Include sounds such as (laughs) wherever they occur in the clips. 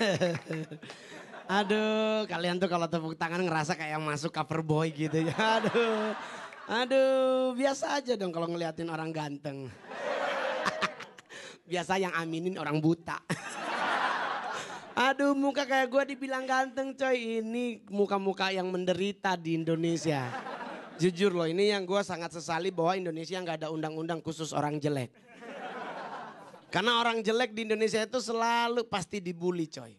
(laughs) Aduh, kalian tuh kalau tepuk tangan ngerasa kayak yang masuk cover boy gitu ya. (laughs) Aduh. Aduh, biasa aja dong kalau ngeliatin orang ganteng. (laughs) biasa yang aminin orang buta. Aduh, muka kayak gue dibilang ganteng coy. Ini muka-muka yang menderita di Indonesia. Jujur loh, ini yang gue sangat sesali bahwa Indonesia nggak ada undang-undang khusus orang jelek. Karena orang jelek di Indonesia itu selalu pasti dibully coy.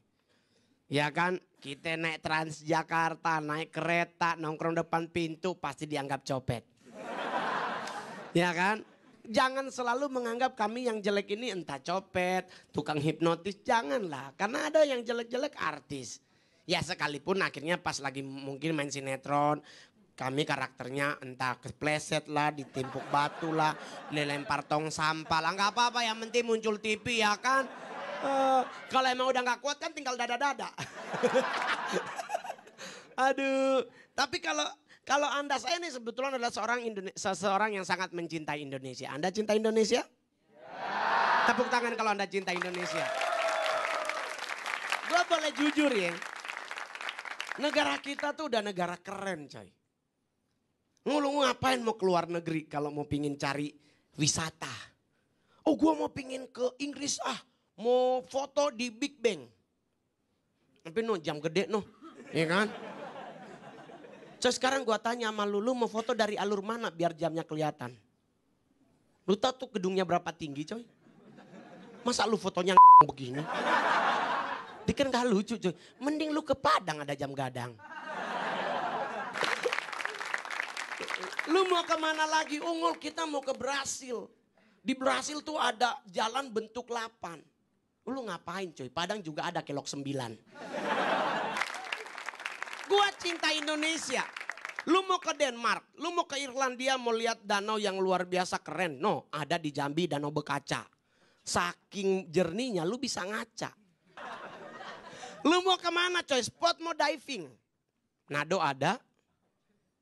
Ya kan, kita naik Transjakarta, naik kereta, nongkrong depan pintu pasti dianggap copet. (laughs) ya kan? Jangan selalu menganggap kami yang jelek ini entah copet, tukang hipnotis, janganlah. Karena ada yang jelek-jelek artis. Ya sekalipun akhirnya pas lagi mungkin main sinetron, kami karakternya entah kepleset lah, ditimpuk batu lah, dilempar tong sampah lah. Nggak apa-apa yang penting muncul TV ya kan. Uh, kalau emang udah nggak kuat kan tinggal dada-dada. (laughs) Aduh, tapi kalau kalau Anda saya ini sebetulnya adalah seorang Indonesia, seseorang yang sangat mencintai Indonesia. Anda cinta Indonesia? Ya. Tepuk tangan kalau Anda cinta Indonesia. Gue boleh jujur ya. Negara kita tuh udah negara keren coy. Lu ngapain mau keluar negeri kalau mau pingin cari wisata? Oh gue mau pingin ke Inggris ah. Mau foto di Big Bang. Tapi no jam gede no. Iya kan? So sekarang gue tanya sama lu, lu mau foto dari alur mana biar jamnya kelihatan? Lu tau tuh gedungnya berapa tinggi coy? Masa lu fotonya (laughs) begini? Dia gak lucu coy. Mending lu ke Padang ada jam gadang. Lu mau kemana lagi? Unggul kita mau ke Brasil. Di Brasil tuh ada jalan bentuk lapan. Lu ngapain coy Padang juga ada kelok sembilan. Gua cinta Indonesia. Lu mau ke Denmark, lu mau ke Irlandia mau lihat danau yang luar biasa keren. No, ada di Jambi danau bekaca. Saking jernihnya lu bisa ngaca. Lu mau kemana coy? Spot mau diving. Nado ada,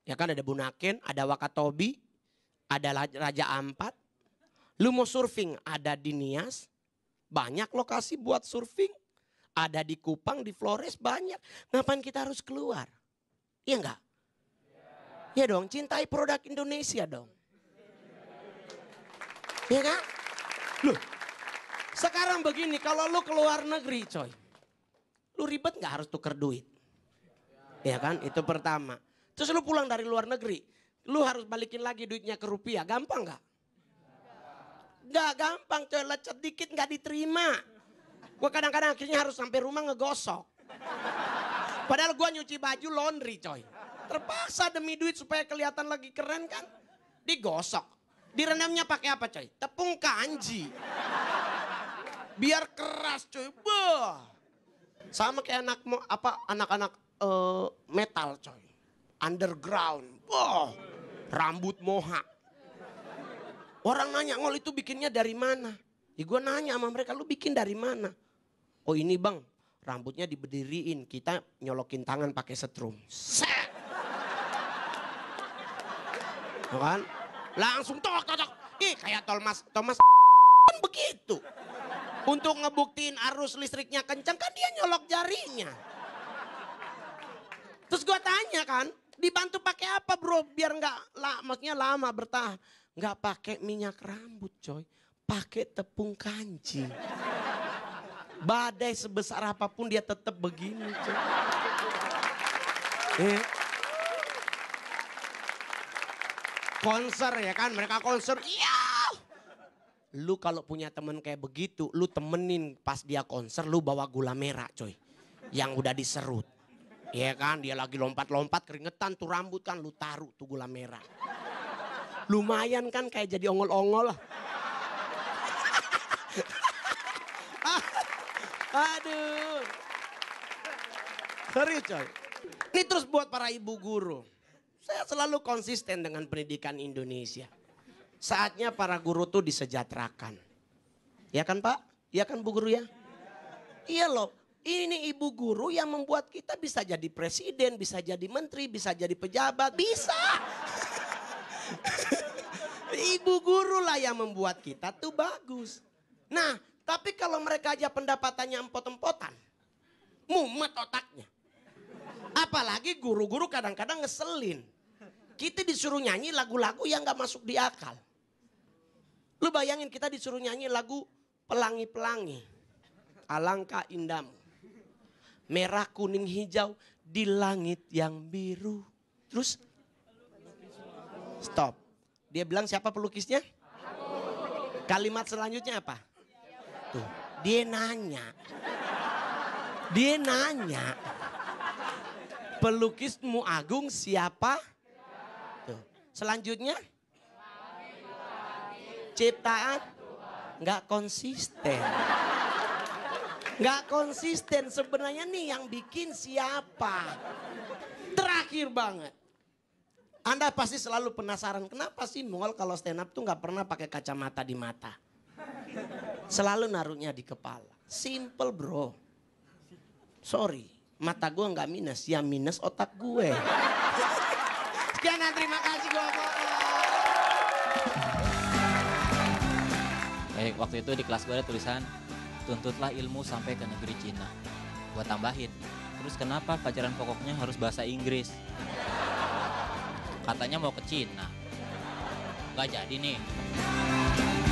Ya kan ada Bunaken, ada Wakatobi, ada Raja Ampat. Lu mau surfing, ada di Nias. Banyak lokasi buat surfing. Ada di Kupang, di Flores banyak. Ngapain kita harus keluar? Iya enggak? Iya dong, cintai produk Indonesia dong. Iya enggak. Loh, sekarang begini, kalau lu keluar negeri coy. Lu ribet enggak harus tuker duit? Iya kan, itu pertama. Terus lu pulang dari luar negeri, lu harus balikin lagi duitnya ke rupiah. Gampang nggak? Gak gampang, coy lecet dikit nggak diterima. Gue kadang-kadang akhirnya harus sampai rumah ngegosok. Padahal gue nyuci baju laundry coy. Terpaksa demi duit supaya kelihatan lagi keren kan. Digosok. Direndamnya pakai apa coy? Tepung kanji. Biar keras coy. Bah. Sama kayak anak apa anak-anak uh, metal coy underground. Oh, rambut Moha. Orang nanya, ngol itu bikinnya dari mana? Ya gue nanya sama mereka, lu bikin dari mana? Oh ini bang, rambutnya diberdiriin, kita nyolokin tangan pakai setrum. Set! Ya kan? Langsung tok tok tok. Ih kayak Thomas Thomas kan begitu. Untuk ngebuktiin arus listriknya kencang kan dia nyolok jarinya. Terus gue tanya kan, Dibantu pakai apa bro? Biar nggak lah, maksudnya lama bertahan. Nggak pakai minyak rambut coy. Pakai tepung kanji. Badai sebesar apapun dia tetap begini coy. Eh. Konser ya kan mereka konser. Iya. Lu kalau punya temen kayak begitu, lu temenin pas dia konser lu bawa gula merah coy. Yang udah diserut Iya kan, dia lagi lompat-lompat keringetan tuh rambut kan lu taruh tuh gula merah. Lumayan kan kayak jadi ongol-ongol. (laughs) Aduh. Serius coy. Ini terus buat para ibu guru. Saya selalu konsisten dengan pendidikan Indonesia. Saatnya para guru tuh disejahterakan. Ya kan Pak? Ya kan Bu Guru ya? Iya loh. Ini ibu guru yang membuat kita bisa jadi presiden, bisa jadi menteri, bisa jadi pejabat, bisa. (laughs) ibu guru lah yang membuat kita tuh bagus. Nah, tapi kalau mereka aja pendapatannya empot-empotan, mumet otaknya. Apalagi guru-guru kadang-kadang ngeselin. Kita disuruh nyanyi lagu-lagu yang gak masuk di akal. Lu bayangin kita disuruh nyanyi lagu pelangi-pelangi. Alangkah indahmu merah, kuning, hijau di langit yang biru. Terus stop. Dia bilang siapa pelukisnya? Kalimat selanjutnya apa? Tuh, dia nanya. Dia nanya. Pelukismu agung siapa? Tuh. Selanjutnya? Ciptaan? Nggak konsisten. Gak konsisten sebenarnya nih yang bikin siapa. Terakhir banget. Anda pasti selalu penasaran kenapa sih Mongol kalau stand up tuh gak pernah pakai kacamata di mata. Selalu naruhnya di kepala. Simple bro. Sorry, mata gue gak minus, Ya minus otak gue. Sekian terima kasih gue eh, Baik, waktu itu di kelas gue ada tulisan tuntutlah ilmu sampai ke negeri Cina. Gua tambahin, terus kenapa pacaran pokoknya harus bahasa Inggris? Katanya mau ke Cina. Gak jadi nih.